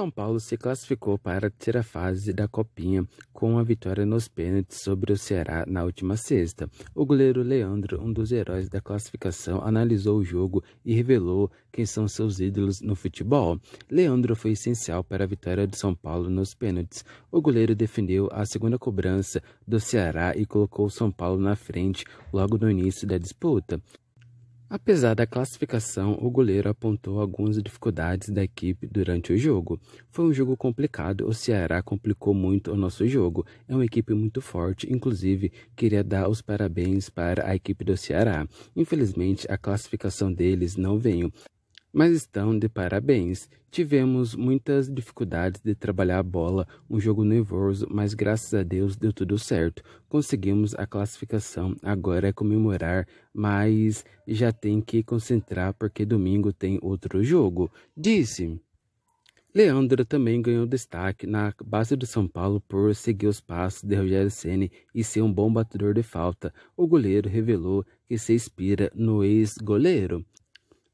São Paulo se classificou para a terceira fase da Copinha com a vitória nos pênaltis sobre o Ceará na última sexta. O goleiro Leandro, um dos heróis da classificação, analisou o jogo e revelou quem são seus ídolos no futebol. Leandro foi essencial para a vitória do São Paulo nos pênaltis. O goleiro defendeu a segunda cobrança do Ceará e colocou o São Paulo na frente logo no início da disputa. Apesar da classificação, o goleiro apontou algumas dificuldades da equipe durante o jogo. Foi um jogo complicado, o Ceará complicou muito o nosso jogo. É uma equipe muito forte, inclusive queria dar os parabéns para a equipe do Ceará. Infelizmente, a classificação deles não veio mas estão de parabéns. Tivemos muitas dificuldades de trabalhar a bola, um jogo nervoso, mas graças a Deus deu tudo certo. Conseguimos a classificação, agora é comemorar, mas já tem que concentrar porque domingo tem outro jogo, disse. Leandro também ganhou destaque na base do São Paulo por seguir os passos de Rogério Ceni e ser um bom batedor de falta. O goleiro revelou que se inspira no ex-goleiro.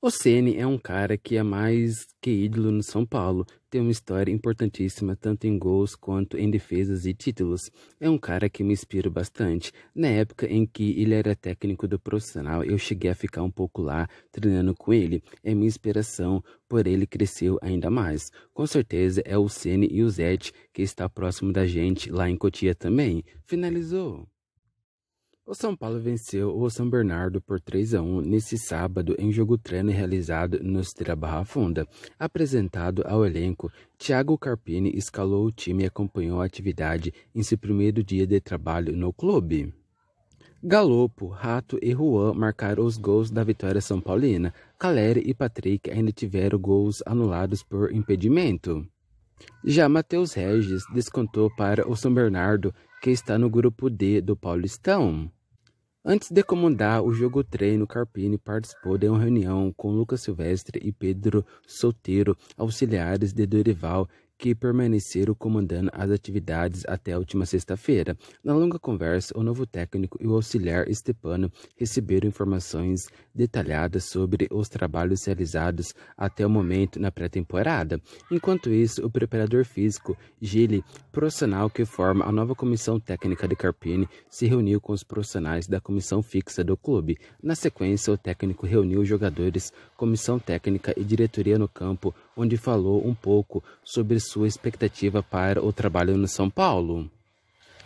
O Ceni é um cara que é mais que ídolo no São Paulo. Tem uma história importantíssima tanto em gols quanto em defesas e títulos. É um cara que me inspira bastante. Na época em que ele era técnico do profissional, eu cheguei a ficar um pouco lá treinando com ele. É minha inspiração, por ele cresceu ainda mais. Com certeza é o Ceni e o Zete que está próximo da gente lá em Cotia também. Finalizou. O São Paulo venceu o São Bernardo por 3 a 1 nesse sábado em jogo treino realizado no Esteira Barra Funda. Apresentado ao elenco, Thiago Carpini escalou o time e acompanhou a atividade em seu primeiro dia de trabalho no clube. Galopo, Rato e Juan marcaram os gols da vitória São Paulina. Caleri e Patrick ainda tiveram gols anulados por impedimento. Já Matheus Regis descontou para o São Bernardo que está no grupo D do Paulistão. Antes de comandar o jogo treino, Carpini participou de uma reunião com Lucas Silvestre e Pedro Solteiro, auxiliares de Dorival, que permaneceram comandando as atividades até a última sexta-feira. Na longa conversa, o novo técnico e o auxiliar Stepano receberam informações detalhadas sobre os trabalhos realizados até o momento na pré-temporada. Enquanto isso, o preparador físico Gili, profissional que forma a nova comissão técnica de Carpini, se reuniu com os profissionais da comissão fixa do clube. Na sequência, o técnico reuniu jogadores, comissão técnica e diretoria no campo onde falou um pouco sobre sua expectativa para o trabalho no São Paulo.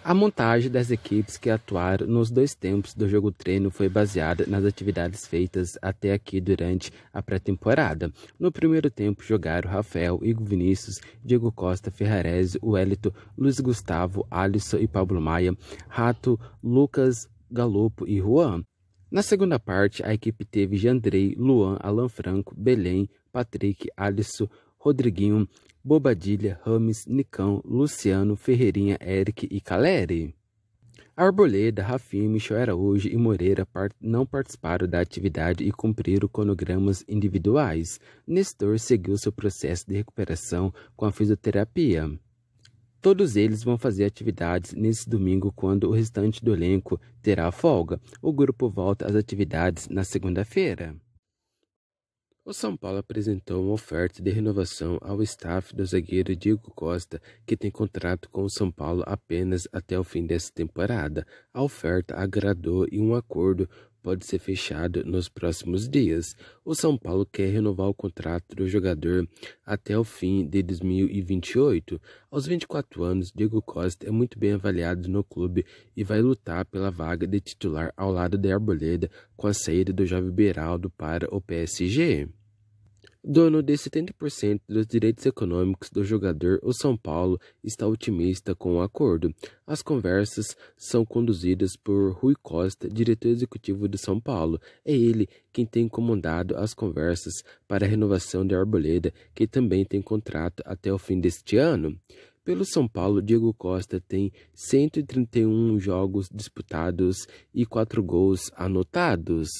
A montagem das equipes que atuaram nos dois tempos do jogo treino foi baseada nas atividades feitas até aqui durante a pré-temporada. No primeiro tempo jogaram Rafael, Igor Vinícius, Diego Costa, Ferrarese, Wellington, Luiz Gustavo, Alisson e Pablo Maia, Rato, Lucas, Galopo e Juan. Na segunda parte, a equipe teve Jandrei, Luan, Alan Franco, Belém, Patrick, Alisson, Rodriguinho, Bobadilha, Rames, Nicão, Luciano, Ferreirinha, Eric e Caleri. Arboleda, Rafinha, Michel Araújo e Moreira part não participaram da atividade e cumpriram cronogramas individuais. Nestor seguiu seu processo de recuperação com a fisioterapia. Todos eles vão fazer atividades nesse domingo, quando o restante do elenco terá folga. O grupo volta às atividades na segunda-feira. O São Paulo apresentou uma oferta de renovação ao staff do zagueiro Diego Costa, que tem contrato com o São Paulo apenas até o fim desta temporada. A oferta agradou e um acordo pode ser fechado nos próximos dias. O São Paulo quer renovar o contrato do jogador até o fim de 2028. Aos 24 anos, Diego Costa é muito bem avaliado no clube e vai lutar pela vaga de titular ao lado de Arboleda com a saída do jovem Beraldo para o PSG. Dono de 70% dos direitos econômicos do jogador, o São Paulo está otimista com o acordo. As conversas são conduzidas por Rui Costa, diretor executivo do São Paulo. É ele quem tem comandado as conversas para a renovação de Arboleda, que também tem contrato até o fim deste ano. Pelo São Paulo, Diego Costa tem 131 jogos disputados e 4 gols anotados.